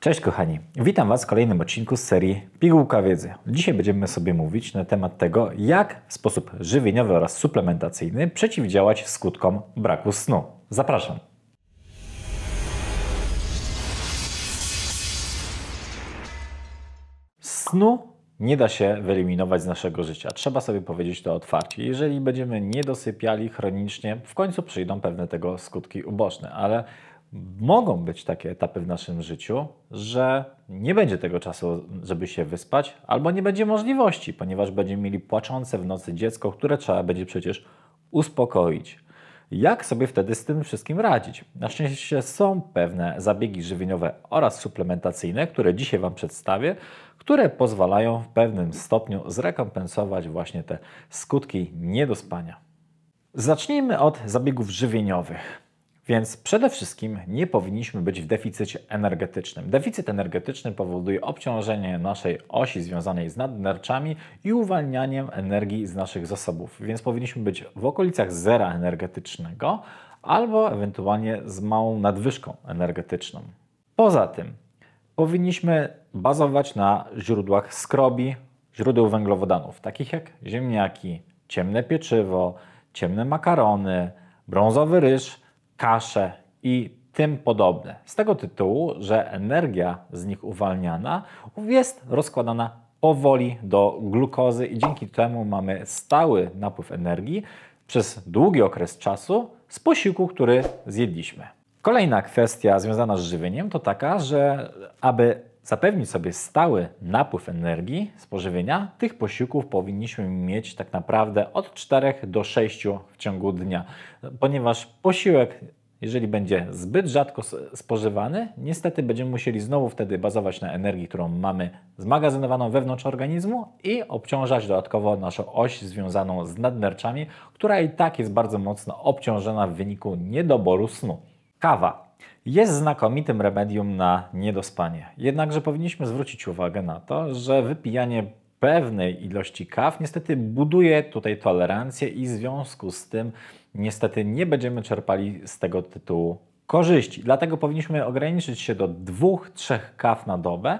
Cześć kochani, witam Was w kolejnym odcinku z serii Pigułka Wiedzy. Dzisiaj będziemy sobie mówić na temat tego, jak w sposób żywieniowy oraz suplementacyjny przeciwdziałać skutkom braku snu. Zapraszam. Snu nie da się wyeliminować z naszego życia. Trzeba sobie powiedzieć to otwarcie. Jeżeli będziemy niedosypiali chronicznie, w końcu przyjdą pewne tego skutki uboczne, ale mogą być takie etapy w naszym życiu, że nie będzie tego czasu, żeby się wyspać, albo nie będzie możliwości, ponieważ będziemy mieli płaczące w nocy dziecko, które trzeba będzie przecież uspokoić. Jak sobie wtedy z tym wszystkim radzić? Na szczęście są pewne zabiegi żywieniowe oraz suplementacyjne, które dzisiaj Wam przedstawię, które pozwalają w pewnym stopniu zrekompensować właśnie te skutki niedospania. Zacznijmy od zabiegów żywieniowych. Więc przede wszystkim nie powinniśmy być w deficycie energetycznym. Deficyt energetyczny powoduje obciążenie naszej osi związanej z nadnerczami i uwalnianiem energii z naszych zasobów. Więc powinniśmy być w okolicach zera energetycznego albo ewentualnie z małą nadwyżką energetyczną. Poza tym powinniśmy bazować na źródłach skrobi, źródeł węglowodanów, takich jak ziemniaki, ciemne pieczywo, ciemne makarony, brązowy ryż kasze i tym podobne. Z tego tytułu, że energia z nich uwalniana jest rozkładana powoli do glukozy i dzięki temu mamy stały napływ energii przez długi okres czasu z posiłku, który zjedliśmy. Kolejna kwestia związana z żywieniem to taka, że aby zapewnić sobie stały napływ energii spożywienia, tych posiłków powinniśmy mieć tak naprawdę od 4 do 6 w ciągu dnia, ponieważ posiłek jeżeli będzie zbyt rzadko spożywany, niestety będziemy musieli znowu wtedy bazować na energii, którą mamy zmagazynowaną wewnątrz organizmu i obciążać dodatkowo naszą oś związaną z nadnerczami, która i tak jest bardzo mocno obciążona w wyniku niedoboru snu. Kawa jest znakomitym remedium na niedospanie. Jednakże powinniśmy zwrócić uwagę na to, że wypijanie pewnej ilości kaw niestety buduje tutaj tolerancję i w związku z tym niestety nie będziemy czerpali z tego tytułu korzyści. Dlatego powinniśmy ograniczyć się do dwóch, trzech kaw na dobę,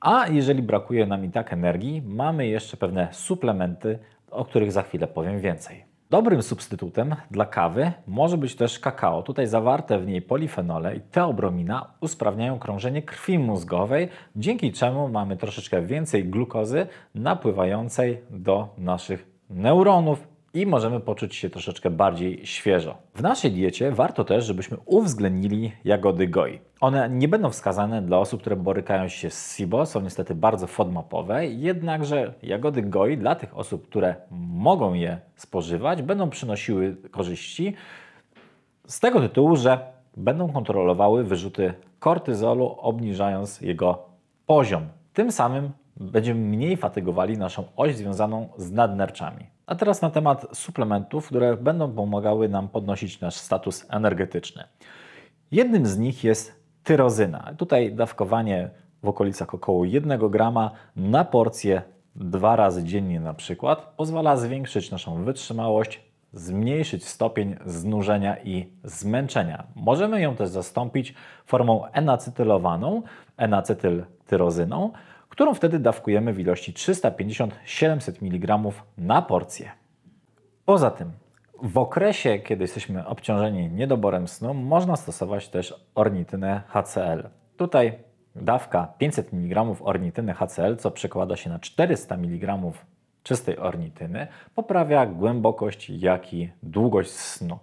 a jeżeli brakuje nam i tak energii, mamy jeszcze pewne suplementy, o których za chwilę powiem więcej. Dobrym substytutem dla kawy może być też kakao. Tutaj zawarte w niej polifenole i teobromina usprawniają krążenie krwi mózgowej, dzięki czemu mamy troszeczkę więcej glukozy napływającej do naszych neuronów i możemy poczuć się troszeczkę bardziej świeżo. W naszej diecie warto też, żebyśmy uwzględnili jagody goi. One nie będą wskazane dla osób, które borykają się z SIBO, są niestety bardzo fodmapowe, jednakże jagody goi dla tych osób, które mogą je spożywać, będą przynosiły korzyści z tego tytułu, że będą kontrolowały wyrzuty kortyzolu, obniżając jego poziom. Tym samym będziemy mniej fatygowali naszą oś związaną z nadnerczami. A teraz na temat suplementów, które będą pomagały nam podnosić nasz status energetyczny. Jednym z nich jest tyrozyna. Tutaj dawkowanie w okolicach około 1 grama na porcję dwa razy dziennie na przykład pozwala zwiększyć naszą wytrzymałość, zmniejszyć stopień znużenia i zmęczenia. Możemy ją też zastąpić formą enacetylowaną, enacetyltyrozyną, którą wtedy dawkujemy w ilości 350-700 mg na porcję. Poza tym, w okresie, kiedy jesteśmy obciążeni niedoborem snu, można stosować też ornitynę HCL. Tutaj dawka 500 mg ornityny HCL, co przekłada się na 400 mg czystej ornityny, poprawia głębokość, jak i długość snu.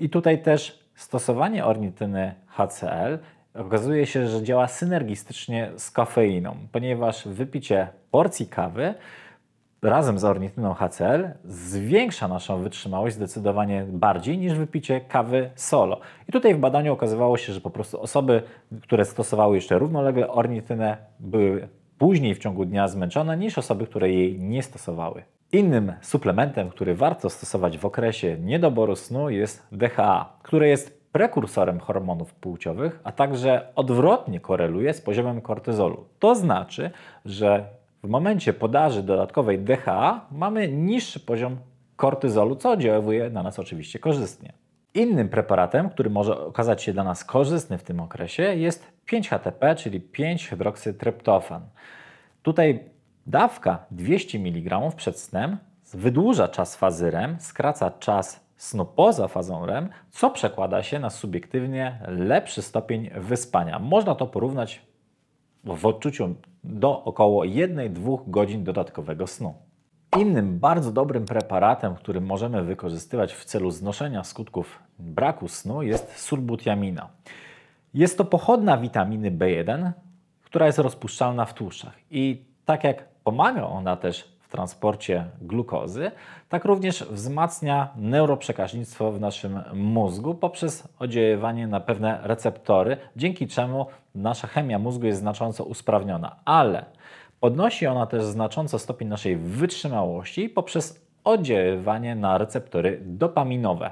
I tutaj też stosowanie ornityny HCL okazuje się, że działa synergistycznie z kofeiną, ponieważ wypicie porcji kawy razem z ornityną HCL zwiększa naszą wytrzymałość zdecydowanie bardziej niż wypicie kawy solo. I tutaj w badaniu okazywało się, że po prostu osoby, które stosowały jeszcze równolegle ornitynę, były później w ciągu dnia zmęczone niż osoby, które jej nie stosowały. Innym suplementem, który warto stosować w okresie niedoboru snu jest DHA, które jest prekursorem hormonów płciowych, a także odwrotnie koreluje z poziomem kortyzolu. To znaczy, że w momencie podaży dodatkowej DHA mamy niższy poziom kortyzolu, co oddziaływuje na nas oczywiście korzystnie. Innym preparatem, który może okazać się dla nas korzystny w tym okresie, jest 5-HTP, czyli 5-hydroksytryptofan. Tutaj dawka 200 mg przed snem wydłuża czas fazyrem, skraca czas snu poza fazą REM, co przekłada się na subiektywnie lepszy stopień wyspania. Można to porównać w odczuciu do około 1-2 godzin dodatkowego snu. Innym bardzo dobrym preparatem, który możemy wykorzystywać w celu znoszenia skutków braku snu jest surbutiamina. Jest to pochodna witaminy B1, która jest rozpuszczalna w tłuszczach i tak jak pomaga ona też transporcie glukozy, tak również wzmacnia neuroprzekaźnictwo w naszym mózgu poprzez oddziaływanie na pewne receptory, dzięki czemu nasza chemia mózgu jest znacząco usprawniona, ale podnosi ona też znacząco stopień naszej wytrzymałości poprzez oddziaływanie na receptory dopaminowe.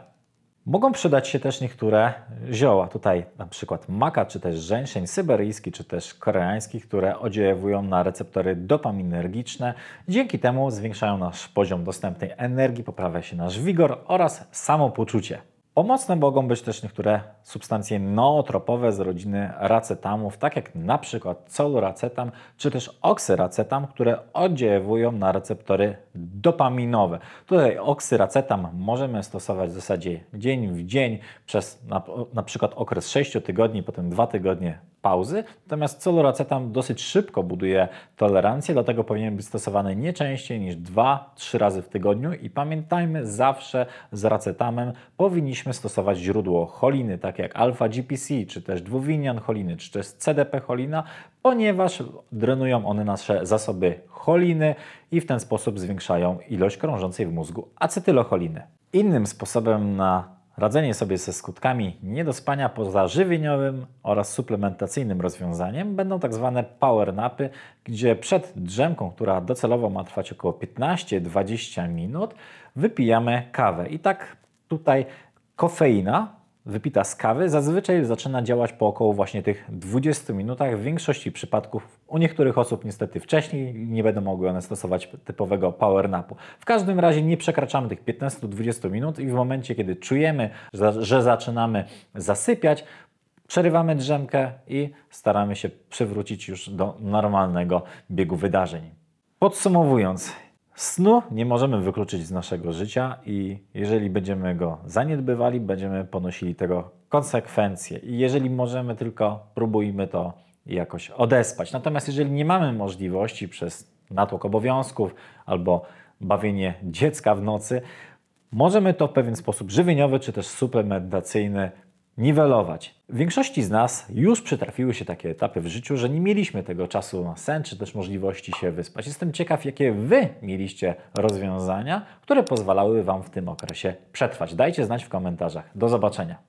Mogą przydać się też niektóre zioła, tutaj na przykład maka, czy też rzęsień syberyjski, czy też koreański, które oddziaływują na receptory dopaminergiczne. Dzięki temu zwiększają nasz poziom dostępnej energii, poprawia się nasz wigor oraz samopoczucie. Pomocne mogą być też niektóre substancje nootropowe z rodziny racetamów, tak jak na przykład soluracetam czy też oksyracetam, które oddziaływują na receptory dopaminowe. Tutaj oksyracetam możemy stosować w zasadzie dzień w dzień przez na, na przykład okres 6 tygodni, potem 2 tygodnie pauzy, natomiast celoracetam dosyć szybko buduje tolerancję, dlatego powinien być stosowany nie częściej niż 2-3 razy w tygodniu i pamiętajmy zawsze z racetamem powinniśmy stosować źródło choliny, tak jak alfa-GPC, czy też dwuwinian choliny, czy też CDP-cholina, ponieważ drenują one nasze zasoby choliny i w ten sposób zwiększają ilość krążącej w mózgu acetylocholiny. Innym sposobem na Radzenie sobie ze skutkami niedospania poza żywieniowym oraz suplementacyjnym rozwiązaniem będą tak zwane power napy, gdzie przed drzemką, która docelowo ma trwać około 15-20 minut, wypijamy kawę. I tak tutaj kofeina wypita z kawy zazwyczaj zaczyna działać po około właśnie tych 20 minutach. W większości przypadków u niektórych osób niestety wcześniej nie będą mogły one stosować typowego power napu. W każdym razie nie przekraczamy tych 15-20 minut i w momencie, kiedy czujemy, że, że zaczynamy zasypiać, przerywamy drzemkę i staramy się przywrócić już do normalnego biegu wydarzeń. Podsumowując, Snu nie możemy wykluczyć z naszego życia i jeżeli będziemy go zaniedbywali, będziemy ponosili tego konsekwencje. I jeżeli możemy, tylko próbujmy to jakoś odespać. Natomiast jeżeli nie mamy możliwości przez natłok obowiązków albo bawienie dziecka w nocy, możemy to w pewien sposób żywieniowy czy też suplementacyjny niwelować. W większości z nas już przytrafiły się takie etapy w życiu, że nie mieliśmy tego czasu na sen, czy też możliwości się wyspać. Jestem ciekaw, jakie Wy mieliście rozwiązania, które pozwalały Wam w tym okresie przetrwać. Dajcie znać w komentarzach. Do zobaczenia.